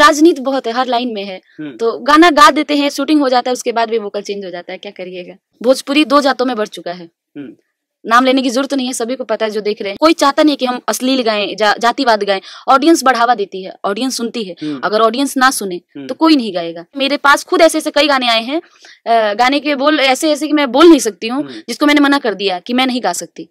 राजनीति बहुत है हर लाइन में है हम्म। तो गाना गा देते हैं शूटिंग हो जाता है उसके बाद भी वोकल चेंज हो जाता है क्या करिएगा भोजपुरी दो जातों में बढ़ चुका है हम्म। नाम लेने की जरूरत नहीं है सभी को पता है जो देख रहे हैं कोई चाहता नहीं कि हम अश्लील गाएं जा, जातिवाद गाएं ऑडियंस बढ़ावा देती है ऑडियंस सुनती है हम्म। अगर ऑडियंस ना सुने तो कोई नहीं गाएगा मेरे पास खुद ऐसे ऐसे कई गाने आए हैं गाने के बोल ऐसे ऐसे कि मैं बोल नहीं सकती हूँ जिसको मैंने मना कर दिया कि मैं नहीं गा सकती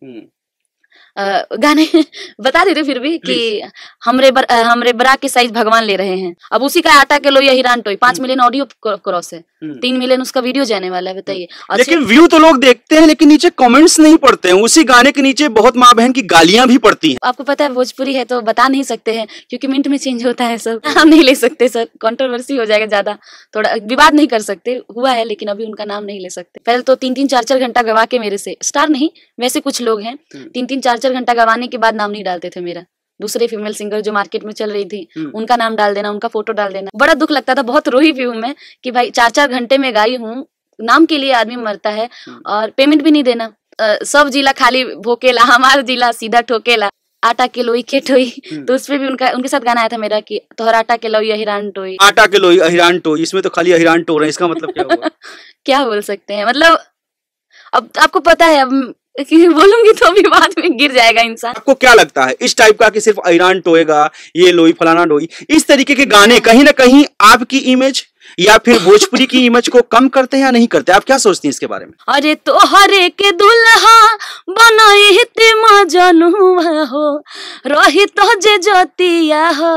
गाने बता देते फिर भी कि हमरे बर, हमरे बरा के साइज भगवान ले रहे हैं अब उसी का आटा के लो या हिरान टोई पांच मिलियन ऑडियो क्रॉस है हम्म। तीन मिलियन उसका वीडियो जाने वाला है बताइए हम्म। लेकिन व्यू तो लोग देखते हैं लेकिन नीचे कमेंट्स नहीं पढ़ते हैं उसी गाने के नीचे बहुत माँ बहन की गालियां भी पड़ती हैं आपको पता है भोजपुरी है तो बता नहीं सकते हैं क्योंकि मिनट में चेंज होता है सर नाम नहीं ले सकते सर कॉन्ट्रोवर्सी हो जाएगा ज्यादा थोड़ा विवाद नहीं कर सकते हुआ है लेकिन अभी उनका नाम नहीं ले सकते पहले तो तीन तीन चार चार घंटा गवा के मेरे से स्टार नहीं वैसे कुछ लोग हैं हम्म। तीन तीन चार चार घंटा गवाने के बाद नाम नहीं डालते थे मेरा दूसरे फीमेल सिंगर जो मार्केट में चल रही थी हम्म। उनका नाम डाल देना उनका फोटो डाल देना बड़ा दुख लगता था बहुत रोही भी हूँ मैं कि भाई चार चार घंटे में गाई हूँ नाम के लिए आदमी मरता है हम्म। और पेमेंट भी नहीं देना सब जिला खाली भोकेला हमारा जिला सीधा ठोकेला आटा के लोई के ठोई हम्म। तो उसपे भी उनका उनके साथ गाना आया था मेरा कि तोहर आटा के लोई अहिरान टोई आटा के लोई अहिरान टोई इसमें तो खाली अहिरान टो रहे इसका मतलब क्या हुआ क्या बोल सकते हैं मतलब अब आपको पता है अब बोलूंगी तो भी बाद में गिर जाएगा इंसान आपको क्या लगता है इस टाइप का कि सिर्फ ईरान टोएगा ये लोई फलाना लोई इस तरीके के गाने कहीं ना कहीं आपकी इमेज या फिर भोजपुरी की इमेज को कम करते हैं या नहीं करते आप क्या सोचती हैं इसके बारे में अरे तो हरे के दुल्हा बनाई हो रही तो जे जतिया हो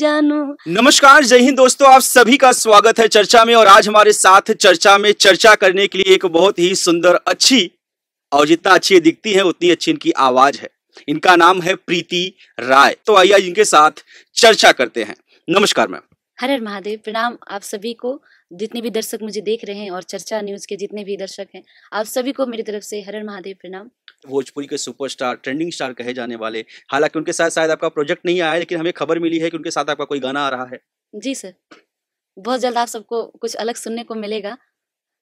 जानू नमस्कार जय हिंद दोस्तों आप सभी का स्वागत है चर्चा में और आज हमारे साथ चर्चा में चर्चा करने के लिए एक बहुत ही सुंदर अच्छी और जितना अच्छी दिखती है उतनी अच्छी इनकी आवाज है इनका नाम है प्रीति राय तो आइए इनके साथ चर्चा करते हैं नमस्कार मैम हर हर महादेव प्रणाम आप सभी को जितने भी दर्शक मुझे देख रहे हैं और चर्चा न्यूज के जितने भी दर्शक हैं आप सभी को मेरी तरफ से हर हर महादेव प्रणाम भोजपुरी के सुपरस्टार ट्रेंडिंग स्टार कहे जाने वाले हालांकि उनके साथ शायद आपका प्रोजेक्ट नहीं आया लेकिन हमें खबर मिली है कि उनके साथ आपका कोई गाना आ रहा है जी सर बहुत जल्द आप सबको कुछ अलग सुनने को मिलेगा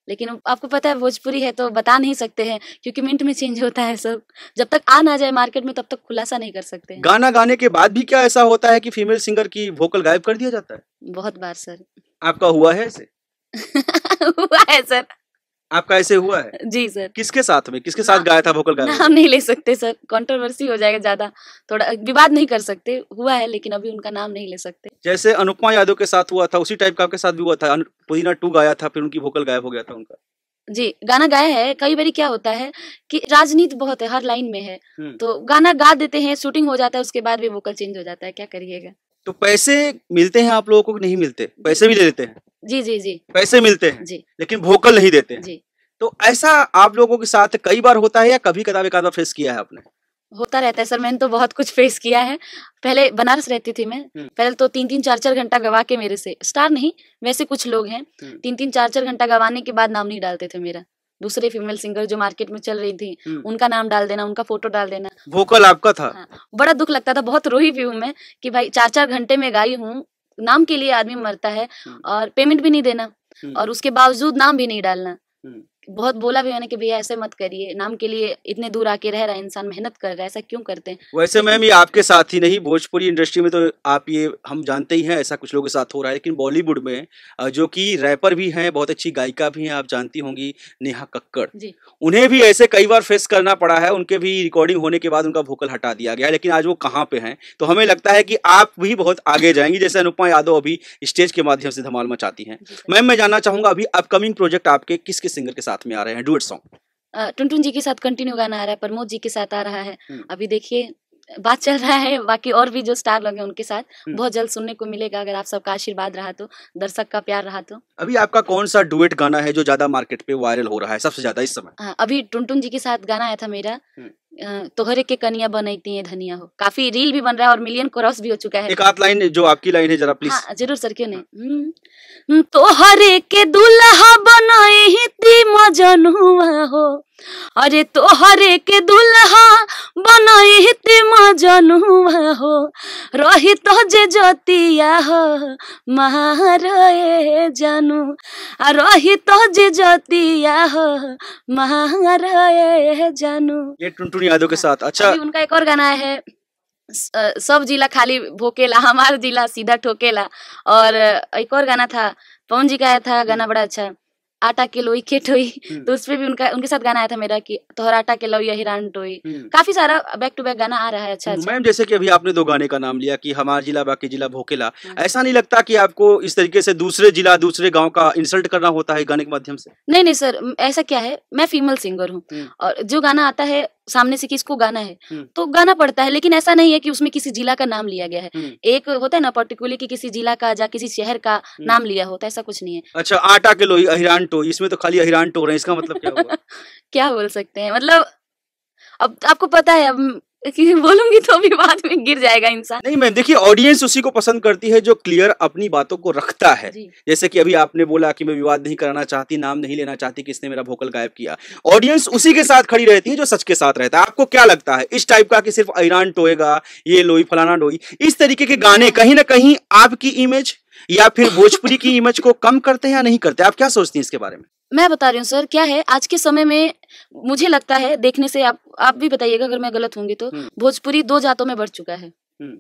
लेकिन आपको पता है भोजपुरी है तो बता नहीं सकते हैं क्योंकि मिनट में चेंज होता है सब जब तक आ ना जाए मार्केट में तब तक खुलासा नहीं कर सकते हैं। गाना गाने के बाद भी क्या ऐसा होता है कि फीमेल सिंगर की वोकल गायब कर दिया जाता है बहुत बार सर आपका हुआ है ऐसे हुआ है सर आपका ऐसे हुआ है जी सर किसके साथ में किसके साथ गाया था भोकल गाना नाम नहीं ले सकते सर कंट्रोवर्सी हो जाएगा ज्यादा थोड़ा विवाद नहीं कर सकते हुआ है लेकिन अभी उनका नाम नहीं ले सकते जैसे अनुपमा यादव के साथ हुआ था उसी टाइप का आपके साथ भी हुआ था पुदीना टू गाया था फिर उनकी भोकल गायब हो गया था उनका जी गाना गाया है कई बार क्या होता है कि राजनीति बहुत है हर लाइन में है हम्म। तो गाना गा देते हैं शूटिंग हो जाता है उसके बाद भी वोकल चेंज हो जाता है क्या करिएगा तो पैसे मिलते हैं आप लोगों को नहीं मिलते पैसे भी दे देते हैं जी जी जी पैसे मिलते हैं जी लेकिन भोकल नहीं देते हैं जी तो ऐसा आप लोगों के साथ कई बार होता है या कभी कदाब एक फेस किया है आपने होता रहता है सर मैंने तो बहुत कुछ फेस किया है पहले बनारस रहती थी मैं हम्म। पहले तो तीन तीन चार चार घंटा गवा के मेरे से स्टार नहीं वैसे कुछ लोग हैं हम्म। तीन तीन चार चार घंटा गवाने के बाद नाम नहीं डालते थे मेरा दूसरे फीमेल सिंगर जो मार्केट में चल रही थी हम्म। उनका नाम डाल देना उनका फोटो डाल देना वोकल आपका था हाँ, बड़ा दुख लगता था बहुत रोई भी हूँ मैं कि भाई चार चार घंटे में गाई हूँ नाम के लिए आदमी मरता है हम्म। और पेमेंट भी नहीं देना हम्म। और उसके बावजूद नाम भी नहीं डालना बहुत बोला भी मैंने कि भैया ऐसे मत करिए नाम के लिए इतने दूर आके रह रहा है इंसान मेहनत कर रहा है ऐसा क्यों करते हैं वैसे मैम ये आपके साथ ही नहीं भोजपुरी इंडस्ट्री में तो आप ये हम जानते ही हैं ऐसा कुछ लोगों के साथ हो रहा है लेकिन बॉलीवुड में जो कि रैपर भी हैं बहुत अच्छी गायिका भी हैं आप जानती होंगी नेहा कक्कड़ जी उन्हें भी ऐसे कई बार फेस करना पड़ा है उनके भी रिकॉर्डिंग होने के बाद उनका वोकल हटा दिया गया लेकिन आज वो कहाँ पे हैं तो हमें लगता है कि आप भी बहुत आगे जाएंगी जैसे अनुपमा यादव अभी स्टेज के माध्यम से धमाल मचाती हैं मैम मैं जानना चाहूंगा अभी अपकमिंग प्रोजेक्ट आपके किस किस सिंगर के साथ साथ में आ रहे हैं डुएट सॉन्ग टुनटुन जी के साथ कंटिन्यू गाना आ रहा है प्रमोद जी के साथ आ रहा है हम्म। अभी देखिए बात चल रहा है बाकी और भी जो स्टार लोग हैं उनके साथ हम्म। बहुत जल्द सुनने को मिलेगा अगर आप सबका आशीर्वाद रहा तो दर्शक का प्यार रहा तो अभी आपका कौन सा डुएट गाना है जो ज्यादा मार्केट पे वायरल हो रहा है सबसे ज्यादा इस समय हाँ, अभी टुनटुन जी के साथ गाना आया था मेरा हम्म। तोहरे के कनिया बनती है धनिया हो काफी रील भी बन रहा है और मिलियन क्रॉस भी हो चुका है एक आध लाइन जो आपकी लाइन है जरा प्लीज हाँ, जरूर सर क्यों नहीं हम्म। तोहरे के दुल्हा बनाई मजनुआ हो अरे तो हरे के दुल्हा बनहित मजनुआ हो रही तो जे जतिया हो महारे जानू आ रही तो जे जतिया हो महारे जानू ये टुनटुन यादव के साथ अच्छा उनका एक और गाना है सब जिला खाली भोकेला हमारा जिला सीधा ठोकेला और एक और गाना था पवन जी का आया था गाना बड़ा अच्छा आटा के लोई के टोई हम्म। तो उसपे भी उनका उनके साथ गाना आया था मेरा कि तोहर आटा के या हिरान टोई हम्म। काफी सारा बैक टू बैक गाना आ रहा है अच्छा अच्छा मैम जैसे कि अभी आपने दो गाने का नाम लिया कि हमारा जिला बाकी जिला भोकेला हम्म। ऐसा नहीं लगता कि आपको इस तरीके से दूसरे जिला दूसरे गाँव का इंसल्ट करना होता है गाने के माध्यम से नहीं नहीं सर ऐसा क्या है मैं फीमेल सिंगर हूँ और जो गाना आता है सामने से किसको गाना है हम्म। तो गाना पड़ता है लेकिन ऐसा नहीं है कि उसमें किसी जिला का नाम लिया गया है हम्म। एक होता है ना पर्टिकुलर कि किसी जिला का या किसी शहर का हम्म। नाम लिया होता है ऐसा कुछ नहीं है अच्छा आटा किलो अहिरान टो इसमें तो खाली अहिरान टो हैं इसका मतलब क्या क्या बोल सकते हैं मतलब अब आपको पता है अब बोलूंगी तो भी बाद में गिर जाएगा इंसान नहीं मैं देखिए ऑडियंस उसी को पसंद करती है जो क्लियर अपनी बातों को रखता है जैसे कि अभी आपने बोला कि मैं विवाद नहीं कराना चाहती नाम नहीं लेना चाहती किसने मेरा भोकल गायब किया ऑडियंस उसी के साथ खड़ी रहती है जो सच के साथ रहता है आपको क्या लगता है इस टाइप का कि सिर्फ ईरान टोएगा ये लोई फलाना डोई इस तरीके के गाने कहीं ना कहीं आपकी इमेज या फिर भोजपुरी की इमेज को कम करते हैं या नहीं करते आप क्या सोचती हैं इसके बारे में मैं बता रही हूँ सर क्या है आज के समय में मुझे लगता है देखने से आप आप भी बताइएगा अगर मैं गलत होंगी तो हम्म। भोजपुरी दो जातों में बढ़ चुका है हम्म।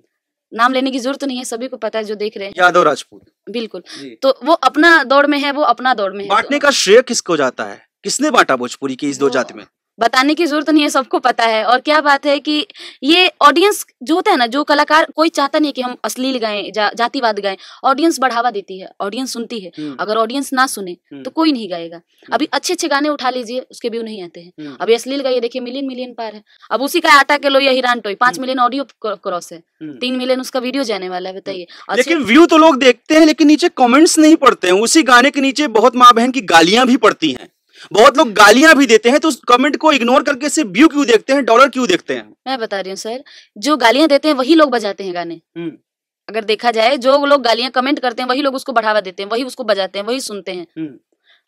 नाम लेने की जरूरत नहीं है सभी को पता है जो देख रहे हैं यादव राजपूत बिल्कुल तो वो अपना दौड़ में है वो अपना दौड़ में है बांटने का श्रेय किसको जाता है किसने बांटा भोजपुरी की इस दो जाति में बताने की जरूरत नहीं है सबको पता है और क्या बात है कि ये ऑडियंस जो होता है ना जो कलाकार कोई चाहता नहीं कि हम अश्लील गाएं जा, जातिवाद गाएं ऑडियंस बढ़ावा देती है ऑडियंस सुनती है हम्म। अगर ऑडियंस ना सुने हम्म। तो कोई नहीं गाएगा हम्म। अभी अच्छे अच्छे गाने उठा लीजिए उसके व्यू नहीं आते हैं अभी अश्लील गाइए देखिए मिलियन मिलियन पार है अब उसी का आटा के लो या हिरान टोई पांच मिलियन ऑडियो क्रॉस है तीन मिलियन उसका वीडियो जाने वाला है बताइए लेकिन व्यू तो लोग देखते हैं लेकिन नीचे कॉमेंट्स नहीं पड़ते हैं उसी गाने के नीचे बहुत माँ बहन की गालियां भी पड़ती हैं बहुत लोग गालियां भी देते हैं तो उस कमेंट को इग्नोर करके सिर्फ व्यू क्यों देखते हैं डॉलर क्यों देखते हैं मैं बता रही हूँ सर जो गालियां देते हैं वही लोग बजाते हैं गाने हम्म। अगर देखा जाए जो लोग गालियां कमेंट करते हैं वही लोग उसको बढ़ावा देते हैं वही उसको बजाते हैं वही सुनते हैं हम्म।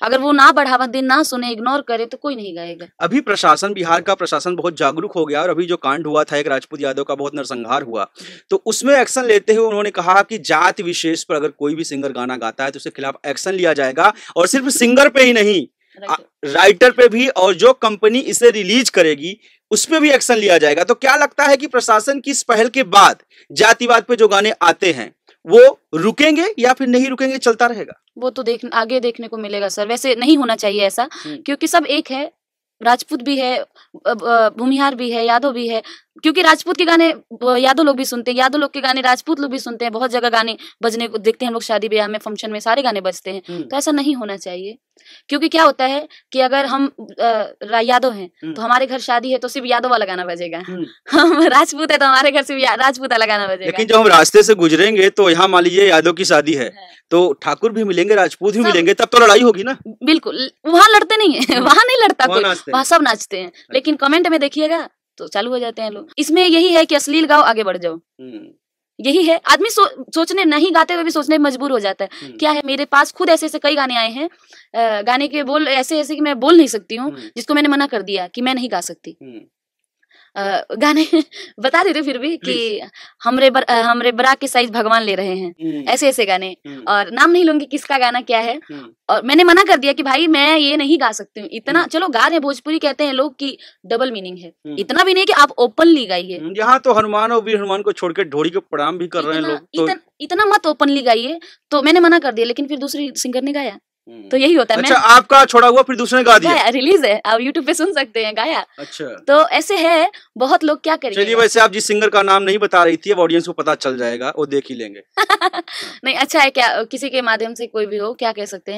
अगर वो ना बढ़ावा दे ना सुने इग्नोर करे तो कोई नहीं गाएगा अभी प्रशासन बिहार का प्रशासन बहुत जागरूक हो गया और अभी जो कांड हुआ था एक राजपूत यादव का बहुत नरसंहार हुआ तो उसमें एक्शन लेते हुए उन्होंने कहा कि जाति विशेष पर अगर कोई भी सिंगर गाना गाता है तो उसके खिलाफ एक्शन लिया जाएगा और सिर्फ सिंगर पे ही नहीं राइटर पे भी और जो कंपनी इसे रिलीज करेगी उस पर भी एक्शन लिया जाएगा तो क्या लगता है कि प्रशासन की इस पहल के बाद जातिवाद पे जो गाने आते हैं वो रुकेंगे या फिर नहीं रुकेंगे चलता रहेगा वो तो देख आगे देखने को मिलेगा सर वैसे नहीं होना चाहिए ऐसा हम्म। क्योंकि सब एक है राजपूत भी है भूमिहार भी है यादव भी है क्योंकि राजपूत के गाने यादव लोग भी सुनते हैं यादव लोग के गाने राजपूत लोग भी सुनते हैं बहुत जगह गाने बजने को देखते हैं हम लोग शादी ब्याह में फंक्शन में सारे गाने बजते हैं हम्म। तो ऐसा नहीं होना चाहिए क्योंकि क्या होता है कि अगर हम यादव हैं तो हमारे घर शादी है तो सिर्फ यादव वाला गाना बजेगा हम राजपूत है तो हमारे घर सिर्फ राजपूत वाला गाना बजेगा लेकिन जब हम रास्ते से गुजरेंगे तो यहाँ मान लीजिए यादव की शादी है तो ठाकुर भी मिलेंगे राजपूत भी मिलेंगे तब तो लड़ाई होगी ना बिल्कुल वहाँ लड़ते नहीं है वहाँ नहीं लड़ता कोई वहाँ सब नाचते हैं अच्छा। लेकिन कमेंट में देखिएगा तो चालू हो जाते हैं लोग इसमें यही है कि अश्लील गाओ आगे बढ़ जाओ यही है आदमी सो, सोचने नहीं गाते हुए भी सोचने मजबूर हो जाता है हम्म। क्या है मेरे पास खुद ऐसे ऐसे कई गाने आए हैं गाने के बोल ऐसे ऐसे कि मैं बोल नहीं सकती हूँ हम्म। जिसको मैंने मना कर दिया कि मैं नहीं गा सकती हम्म। गाने बता देते फिर भी कि हमरे बर, हमरे बरा के साइज भगवान ले रहे हैं हम्म। ऐसे ऐसे गाने हम्म। और नाम नहीं लूंगी किसका गाना क्या है हम्म। और मैंने मना कर दिया कि भाई मैं ये नहीं गा सकती हूँ इतना चलो गा रहे भोजपुरी कहते हैं लोग की डबल मीनिंग है इतना भी नहीं कि आप ओपनली गाइए यहाँ तो हनुमान और वीर हनुमान को छोड़ के ढोड़ी को प्रणाम भी कर रहे हैं लोग तो इतना मत ओपनली गाइए तो मैंने मना कर दिया लेकिन फिर दूसरी सिंगर ने गाया तो हम्म। यही होता है अच्छा मैं... आपका छोड़ा हुआ फिर दूसरे गा दिया रिलीज है आप यूट्यूब पे सुन सकते हैं गाया अच्छा तो ऐसे है बहुत लोग क्या करेंगे चलिए वैसे आप जिस सिंगर का नाम नहीं बता रही थी अब ऑडियंस को पता चल जाएगा वो देख ही लेंगे नहीं अच्छा है क्या किसी के माध्यम से कोई भी हो क्या कह सकते हैं